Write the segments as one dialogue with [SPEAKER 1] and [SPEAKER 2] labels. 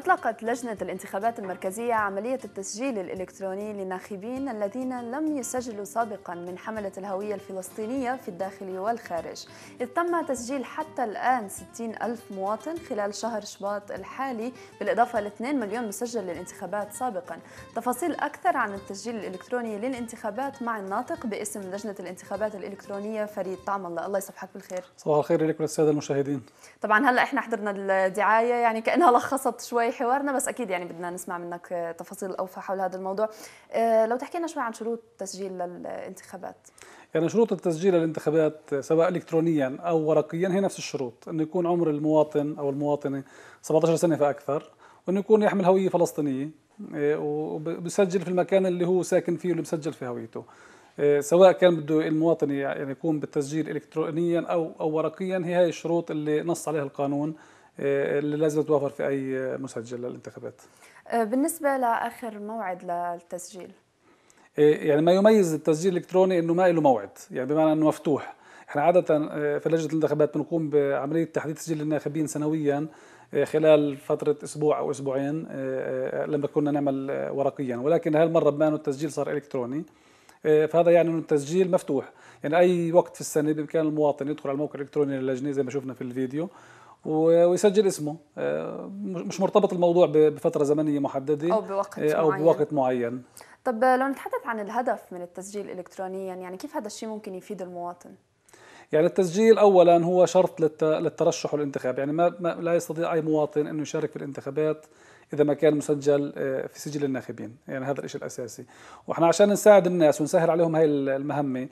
[SPEAKER 1] أطلقت لجنة الانتخابات المركزية عملية التسجيل الإلكتروني للناخبين الذين لم يسجلوا سابقا من حملة الهوية الفلسطينية في الداخل والخارج إذ تم تسجيل حتى الآن 60 ألف مواطن خلال شهر شباط الحالي بالإضافة ل 2 مليون مسجل للانتخابات سابقا تفاصيل أكثر عن التسجيل الإلكتروني للانتخابات مع الناطق باسم لجنة الانتخابات الإلكترونية فريد طعم الله الله يصبحك بالخير
[SPEAKER 2] صباح الخير لك وللسادة المشاهدين
[SPEAKER 1] طبعا هلا احنا حضرنا الدعاية يعني كأنها لخصت شوي نهاية حوارنا بس أكيد يعني بدنا نسمع منك آه، تفاصيل أوفى حول هذا الموضوع آه، لو تحكي لنا شوي عن شروط تسجيل للانتخابات
[SPEAKER 2] يعني شروط التسجيل للانتخابات سواء الكترونيا او ورقيا هي نفس الشروط، انه يكون عمر المواطن او المواطنه 17 سنه فاكثر، وانه يكون يحمل هويه فلسطينيه آه، وبسجل في المكان اللي هو ساكن فيه واللي مسجل في هويته. سواء كان بده المواطن يعني يكون بالتسجيل الكترونيا او او ورقيا هي هاي الشروط اللي نص عليها القانون اللي لازم تتوافر في اي مسجل للانتخابات
[SPEAKER 1] أه، بالنسبه لاخر موعد للتسجيل
[SPEAKER 2] إيه، يعني ما يميز التسجيل الالكتروني انه ما له موعد يعني بمعنى انه مفتوح احنا عاده آه، في لجنه الانتخابات بنقوم بعمليه تحديد تسجيل الناخبين سنويا آه، خلال فترة أسبوع أو أسبوعين لما كنا نعمل ورقيا ولكن هالمرة بما أنه التسجيل صار إلكتروني فهذا يعني أنه التسجيل مفتوح يعني أي وقت في السنة بإمكان المواطن يدخل على الموقع الإلكتروني للجنة زي ما شفنا في الفيديو ويسجل اسمه آه، مش مرتبط الموضوع بفتره زمنيه محدده او بوقت آه، او معين. بوقت معين
[SPEAKER 1] طب لو نتحدث عن الهدف من التسجيل الكترونيا يعني كيف هذا الشيء ممكن يفيد المواطن
[SPEAKER 2] يعني التسجيل اولا هو شرط للترشح والانتخاب يعني ما, ما لا يستطيع اي مواطن انه يشارك في الانتخابات اذا ما كان مسجل آه، في سجل الناخبين يعني هذا الشيء الاساسي واحنا عشان نساعد الناس ونسهل عليهم هاي المهمه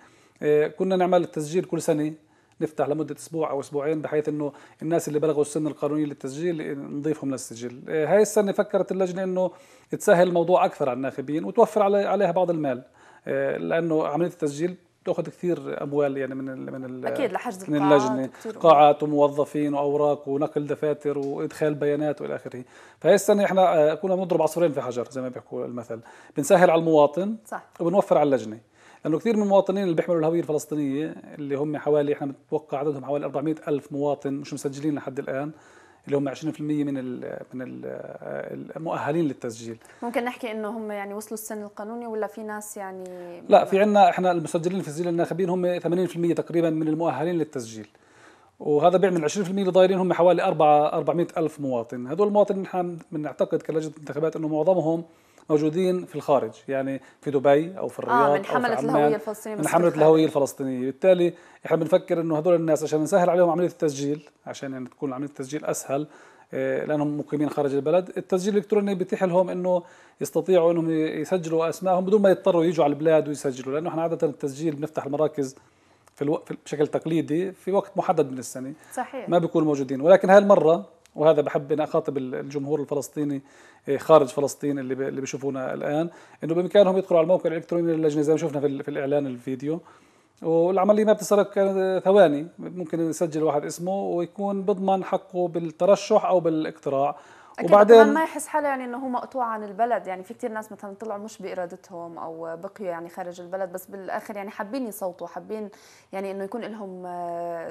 [SPEAKER 2] كنا نعمل التسجيل كل سنه نفتح لمده اسبوع او اسبوعين بحيث انه الناس اللي بلغوا السن القانوني للتسجيل نضيفهم للسجل هاي السنه فكرت اللجنه انه تسهل الموضوع اكثر على الناخبين وتوفر عليها بعض المال آه، لانه عمليه التسجيل تاخذ كثير اموال يعني من ال من ال اكيد لحجز من اللجنه قاعات وموظفين واوراق ونقل دفاتر وادخال بيانات والى اخره فهي السنه احنا آه، كنا بنضرب عصفورين في حجر زي ما بيحكوا المثل بنسهل على المواطن صح وبنوفر على اللجنه لانه كثير من المواطنين اللي بيحملوا الهويه الفلسطينيه اللي هم حوالي احنا بنتوقع عددهم حوالي 400 الف مواطن مش مسجلين لحد الان اللي هم 20% من الـ من الـ المؤهلين للتسجيل
[SPEAKER 1] ممكن نحكي انه هم يعني وصلوا السن القانوني ولا في ناس يعني لا في
[SPEAKER 2] عندنا احنا المسجلين في سجل الناخبين هم 80% تقريبا من المؤهلين للتسجيل وهذا بيعمل 20% اللي ضايرين هم حوالي 4 400 الف مواطن هذول المواطنين نحن بنعتقد كلجنه انتخابات انه معظمهم موجودين في الخارج يعني في دبي او في آه، الرياض آه من حمله أو في الهويه الفلسطينيه من حمله الهويه الفلسطينيه بالتالي احنا بنفكر انه هدول الناس عشان نسهل عليهم عمليه التسجيل عشان يعني تكون عمليه التسجيل اسهل آه، لانهم مقيمين خارج البلد التسجيل الالكتروني بيتيح لهم انه يستطيعوا انهم يسجلوا اسمائهم بدون ما يضطروا يجوا على البلاد ويسجلوا لانه احنا عاده التسجيل بنفتح المراكز في الو... بشكل تقليدي في وقت محدد من السنه صحيح ما بيكونوا موجودين ولكن هاي المره وهذا بحب أن أخاطب الجمهور الفلسطيني إيه، خارج فلسطين اللي اللي بيشوفونا الآن إنه بإمكانهم يدخلوا على الموقع الإلكتروني للجنة زي ما شفنا في, في الإعلان الفيديو والعمليه ما بتسرق آه، ثواني ممكن يسجل واحد اسمه ويكون بضمن حقه بالترشح او بالاقتراع اكيد وبعدين ما يحس
[SPEAKER 1] حاله يعني انه هو مقطوع عن البلد يعني في كثير ناس مثلا طلعوا مش بارادتهم او بقيوا يعني خارج البلد بس بالاخر يعني حابين يصوتوا حابين يعني انه يكون لهم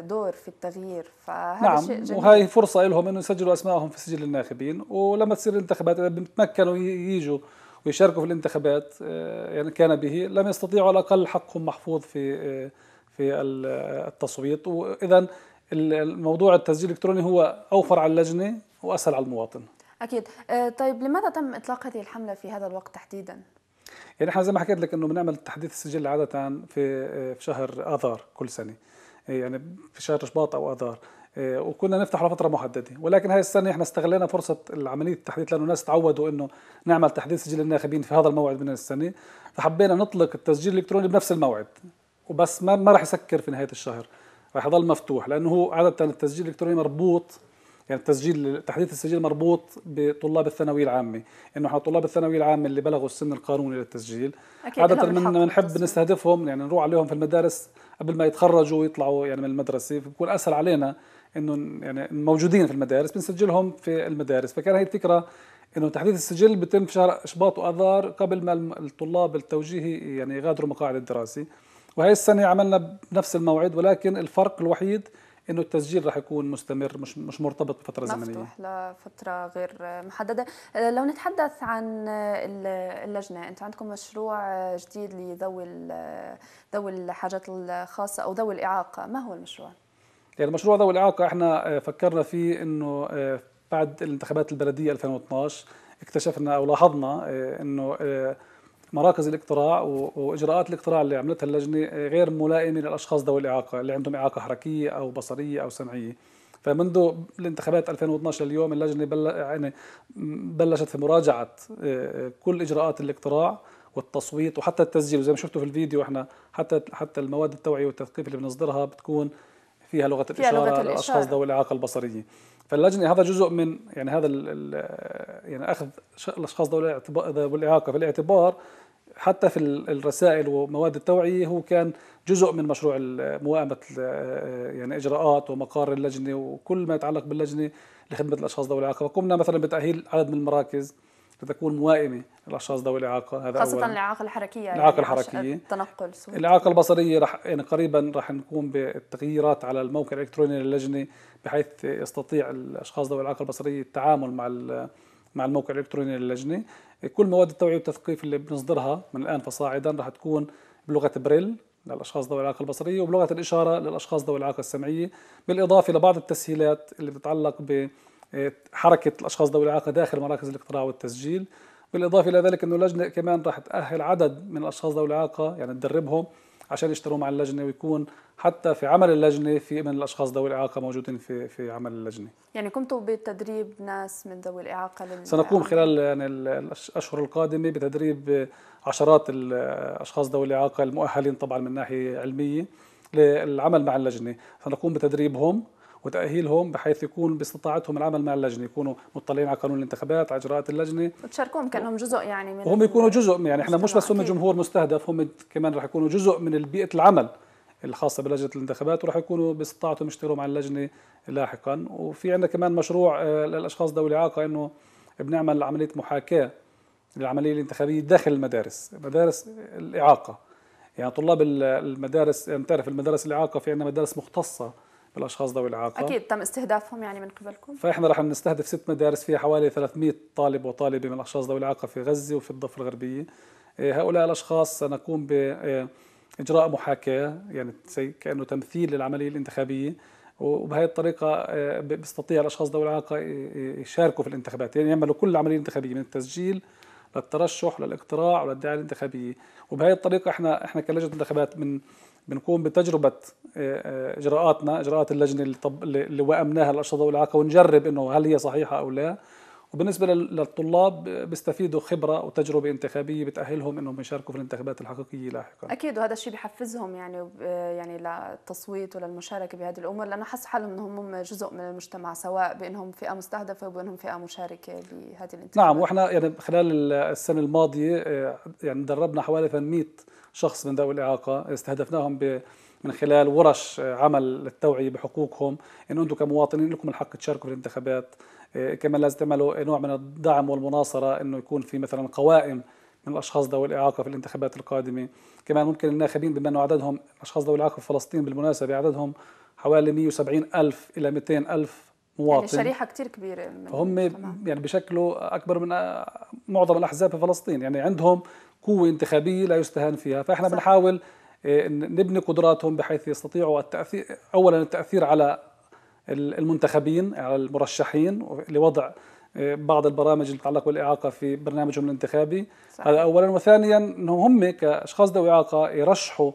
[SPEAKER 1] دور في التغيير فهذا نعم شيء جميل وهي
[SPEAKER 2] فرصه لهم انه يسجلوا اسمائهم في سجل الناخبين ولما تصير الانتخابات اذا بيتمكنوا يجوا ويشاركوا في الانتخابات آه، يعني كان به لم يستطيعوا على الاقل حقهم محفوظ في آه، في التصويت واذا الموضوع التسجيل الالكتروني هو اوفر على اللجنه واسهل على المواطن
[SPEAKER 1] اكيد آه، طيب لماذا تم اطلاق هذه الحمله في هذا الوقت تحديدا
[SPEAKER 2] يعني احنا زي ما حكيت لك انه بنعمل تحديث السجل عاده في آه، في شهر اذار كل سنه إيه، يعني في شهر شباط او اذار إيه، وكنا نفتح لفتره محدده ولكن هاي السنه احنا استغلينا فرصه عمليه التحديث لانه الناس تعودوا انه نعمل تحديث سجل الناخبين في هذا الموعد من السنه فحبينا نطلق التسجيل الالكتروني بنفس الموعد وبس ما ما راح يسكر في نهايه الشهر راح يضل مفتوح لانه هو عاده التسجيل الالكتروني مربوط يعني التسجيل تحديث السجل مربوط بطلاب الثانويه العامه انه على طلاب الثانويه العامه اللي بلغوا السن القانوني للتسجيل أكيد عاده بنحب نستهدفهم يعني نروح عليهم في المدارس قبل ما يتخرجوا ويطلعوا يعني من المدرسه فبكون اسهل علينا انه يعني موجودين في المدارس بنسجلهم في المدارس فكان هي الفكره انه تحديث السجل بيتم في شهر شباط واذار قبل ما الطلاب التوجيهي يعني يغادروا مقاعد الدراسه وهي السنه عملنا بنفس الموعد ولكن الفرق الوحيد انه التسجيل رح يكون مستمر مش مش مرتبط بفتره مفتوح زمنيه مفتوح
[SPEAKER 1] لفتره غير محدده لو نتحدث عن اللجنه انتم عندكم مشروع جديد لذوي ذوي الحاجات الخاصه او ذوي الاعاقه ما هو المشروع
[SPEAKER 2] يعني المشروع ذوي الاعاقه احنا آه، فكرنا فيه انه آه، بعد الانتخابات البلديه 2012 اكتشفنا او لاحظنا آه، انه مراكز الاقتراع واجراءات الاقتراع اللي عملتها اللجنه آه، غير ملائمه للاشخاص ذوي الاعاقه اللي عندهم اعاقه حركيه او بصريه او سمعيه فمنذ الانتخابات 2012 لليوم اللجنه بل يعني بلشت في مراجعه آه، آه، كل اجراءات الاقتراع والتصويت وحتى التسجيل وزي ما شفتوا في الفيديو احنا حتى حتى المواد التوعيه والتثقيف اللي بنصدرها بتكون فيها لغه الاشاره, فيها لغة الإشارة. للاشخاص ذوي الاعاقه البصريه فاللجنه هذا جزء من يعني هذا الـ الـ يعني اخذ الاشخاص ذوي الاعاقه في الاعتبار حتى في الرسائل ومواد التوعيه هو كان جزء من مشروع مواءمه يعني اجراءات ومقار اللجنه وكل ما يتعلق باللجنه لخدمه الاشخاص ذوي الاعاقه فقمنا مثلا بتاهيل عدد من المراكز لتكون موائمه للاشخاص ذوي الاعاقه هذا خاصه الاعاقه
[SPEAKER 1] الحركيه يعني الاعاقه الحركيه التنقل سهولة. الاعاقه
[SPEAKER 2] البصريه رح يعني قريبا رح نقوم بالتغييرات على الموقع الالكتروني للجنه بحيث يستطيع الاشخاص ذوي الاعاقه البصريه التعامل مع مع الموقع الالكتروني للجنه كل مواد التوعيه والتثقيف اللي بنصدرها من الان فصاعدا رح تكون بلغه بريل للاشخاص ذوي الاعاقه البصريه وبلغه الاشاره للاشخاص ذوي الاعاقه السمعيه بالاضافه لبعض التسهيلات اللي بتتعلق ب حركه الاشخاص ذوي الاعاقه داخل مراكز الاقتراع والتسجيل بالاضافه الى ذلك انه اللجنه كمان راح تاهل عدد من الاشخاص ذوي الاعاقه يعني تدربهم عشان يشتروا مع اللجنه ويكون حتى في عمل اللجنه في من الاشخاص ذوي الاعاقه موجودين في في عمل اللجنه.
[SPEAKER 1] يعني قمتوا بتدريب ناس من ذوي الاعاقه لل... سنقوم
[SPEAKER 2] خلال يعني الاشهر القادمه بتدريب عشرات الاشخاص ذوي الاعاقه المؤهلين طبعا من ناحيه علميه للعمل مع اللجنه، سنقوم بتدريبهم وتأهيلهم بحيث يكون باستطاعتهم العمل مع اللجنة يكونوا مطلعين على قانون الانتخابات على إجراءات اللجنة
[SPEAKER 1] وتشاركوهم كأنهم جزء يعني من وهم
[SPEAKER 2] يكونوا جزء يعني احنا مش بس هم جمهور مستهدف هم كمان رح يكونوا جزء من بيئة العمل الخاصة بلجنة الانتخابات وراح يكونوا باستطاعتهم يشتغلوا مع اللجنة لاحقا وفي عندنا كمان مشروع آه، للأشخاص ذوي الإعاقة إنه بنعمل عملية محاكاة للعملية الانتخابية داخل المدارس مدارس الإعاقة يعني طلاب المدارس يعني تعرف المدارس الإعاقة في عندنا مدارس مختصة الاشخاص ذوي الاعاقه اكيد
[SPEAKER 1] تم استهدافهم يعني من قبلكم فاحنا
[SPEAKER 2] رح نستهدف ست مدارس فيها حوالي 300 طالب وطالبه من الاشخاص ذوي الاعاقه في غزه وفي الضفه الغربيه إيه، هؤلاء الاشخاص سنقوم باجراء إيه، محاكاه يعني كانه تمثيل للعمليه الانتخابيه وبهي الطريقة إيه، بيستطيع الأشخاص ذوي الإعاقة يشاركوا في الانتخابات يعني يعملوا كل العملية الانتخابية من التسجيل للترشح للاقتراع وللدعاية الانتخابية وبهي الطريقة احنا احنا كلجنة انتخابات من بنقوم بتجربة اجراءاتنا اجراءات اللجنه اللي, طب اللي وأمناها الارشاد والاعاقه ونجرب انه هل هي صحيحه او لا وبالنسبه للطلاب بيستفيدوا خبره وتجربه انتخابيه بتاهلهم انهم يشاركوا في الانتخابات الحقيقيه لاحقا
[SPEAKER 1] اكيد وهذا الشيء بحفزهم يعني يعني للتصويت وللمشاركه بهذه الامور لانه حس حالهم انهم هم جزء من المجتمع سواء بانهم فئه مستهدفه وبانهم فئه مشاركه بهذه الانتخابات
[SPEAKER 2] نعم واحنا يعني خلال السنه الماضيه آه، يعني دربنا حوالي 800 شخص من ذوي الاعاقه استهدفناهم ب من خلال ورش آه، عمل للتوعيه بحقوقهم انه انتم كمواطنين لكم الحق تشاركوا في الانتخابات آه، كمان لازم تعملوا نوع من الدعم والمناصره انه يكون في مثلا قوائم من الاشخاص ذوي الاعاقه في الانتخابات القادمه كمان ممكن الناخبين بما انه عددهم اشخاص ذوي الاعاقه في فلسطين بالمناسبه عددهم حوالي 170 ألف إلى 200 ألف مواطن يعني شريحة
[SPEAKER 1] كتير كبيرة هم
[SPEAKER 2] يعني بشكله أكبر من آه، معظم الأحزاب في فلسطين يعني عندهم قوة انتخابية لا يستهان فيها فإحنا صح. بنحاول إيه، نبني قدراتهم بحيث يستطيعوا التأثير أولا التأثير على المنتخبين على المرشحين لوضع إيه، بعض البرامج المتعلقة بالإعاقة في برنامجهم الانتخابي صحيح. هذا أولا وثانيا أنهم هم كأشخاص ذوي إعاقة يرشحوا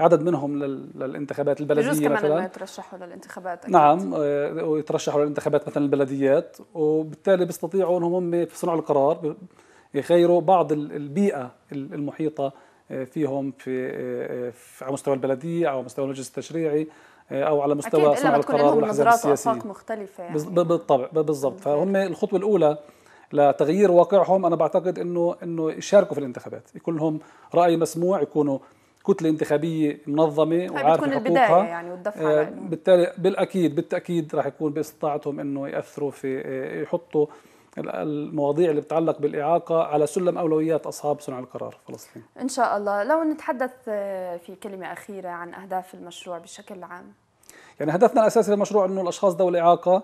[SPEAKER 2] عدد منهم للانتخابات البلديه بجوز كمان مثلا
[SPEAKER 1] يترشحوا للانتخابات أكيد. نعم
[SPEAKER 2] إيه، ويترشحوا للانتخابات مثلا البلديات وبالتالي بيستطيعوا انهم هم في صنع القرار يغيروا بعض البيئه المحيطه فيهم في, آه، آه، على مستوى البلديه او مستوى المجلس التشريعي آه، او على مستوى صنع القرار والاحزاب السياسيه
[SPEAKER 1] مختلفه يعني.
[SPEAKER 2] بالطبع بالضبط فهم الخطوه الاولى لتغيير واقعهم انا بعتقد انه انه يشاركوا في الانتخابات يكون لهم راي مسموع يكونوا كتله انتخابيه منظمه وعارفه حقوقها البدايه يعني والدفعه آه يعني. بالتالي بالاكيد بالتاكيد راح يكون باستطاعتهم انه ياثروا في يحطوا المواضيع اللي بتعلق بالإعاقة على سلم أولويات أصحاب صنع القرار فلسطين
[SPEAKER 1] إن شاء الله لو نتحدث آه، في كلمة أخيرة عن أهداف المشروع بشكل عام
[SPEAKER 2] يعني هدفنا الأساسي للمشروع أنه الأشخاص ذوي الإعاقة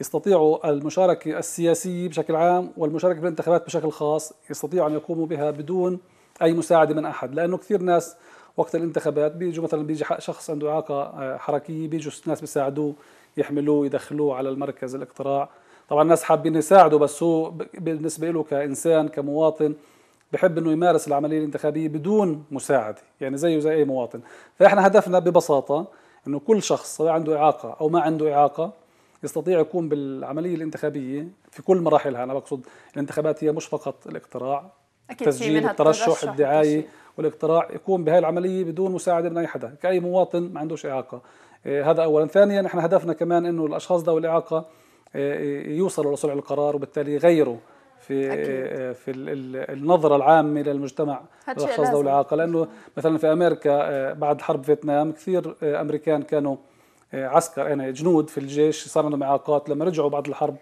[SPEAKER 2] يستطيعوا المشاركة السياسية بشكل عام والمشاركة بالانتخابات بشكل خاص يستطيعوا أن يقوموا بها بدون أي مساعدة من أحد لأنه كثير ناس وقت الانتخابات بيجوا مثلا بيجي شخص عنده إعاقة آه، حركية بيجوا ناس بيساعدوه يحملوه يدخلوه على المركز الاقتراع طبعا الناس حابين يساعدوا بس هو بالنسبه له كانسان كمواطن بحب انه يمارس العمليه الانتخابيه بدون مساعده يعني زيه زي اي مواطن فاحنا هدفنا ببساطه انه كل شخص سواء عنده اعاقه او ما عنده اعاقه يستطيع يقوم بالعمليه الانتخابيه في كل مراحلها انا بقصد الانتخابات هي مش فقط الاقتراع
[SPEAKER 1] أكيد تسجيل الترشح الدعايه
[SPEAKER 2] والاقتراع يقوم بهاي العمليه بدون مساعده من اي حدا كاي مواطن ما عندوش اعاقه إيه، هذا اولا ثانيا احنا هدفنا كمان انه الاشخاص ذوي الاعاقه آه، يوصلوا لصنع القرار وبالتالي يغيروا في أكيد. آه، في النظره العامه للمجتمع الاشخاص ذوي الاعاقه لانه مثلا في امريكا آه، بعد حرب فيتنام كثير امريكان كانوا عسكر يعني جنود في الجيش صار عندهم اعاقات لما رجعوا بعد الحرب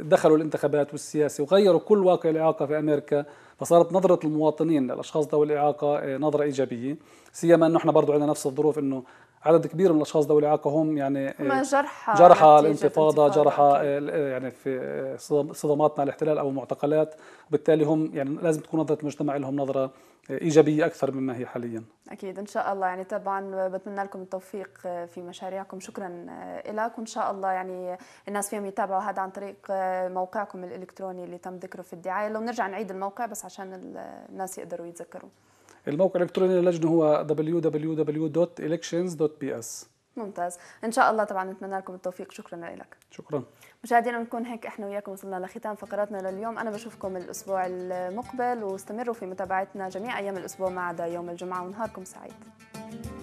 [SPEAKER 2] دخلوا الانتخابات والسياسه وغيروا كل واقع الاعاقه في امريكا فصارت نظره المواطنين للاشخاص ذوي الاعاقه نظره ايجابيه سيما انه احنا برضه عندنا نفس الظروف انه عدد كبير من الاشخاص ذوي الاعاقه هم يعني هم آه، جرحى جرحى الانتفاضه جرحى آه، يعني في صدمات مع الاحتلال او معتقلات وبالتالي هم يعني لازم تكون نظره المجتمع لهم نظره ايجابيه اكثر مما هي حاليا
[SPEAKER 1] اكيد ان شاء الله يعني طبعا بتمنى لكم التوفيق آه، في مشاريعكم شكرا لك وان شاء الله يعني الناس فيهم يتابعوا هذا عن طريق موقعكم الالكتروني اللي تم ذكره في الدعايه لو نرجع نعيد الموقع بس عشان الناس يقدروا يتذكروا
[SPEAKER 2] الموقع الالكتروني للجنه هو www.elections.ps
[SPEAKER 1] ممتاز ان شاء الله طبعا نتمنى لكم التوفيق شكرا لك شكرا مشاهدينا نكون هيك احنا وياكم وصلنا لختام فقراتنا لليوم انا بشوفكم الاسبوع المقبل واستمروا في متابعتنا جميع ايام الاسبوع ما عدا يوم الجمعه ونهاركم سعيد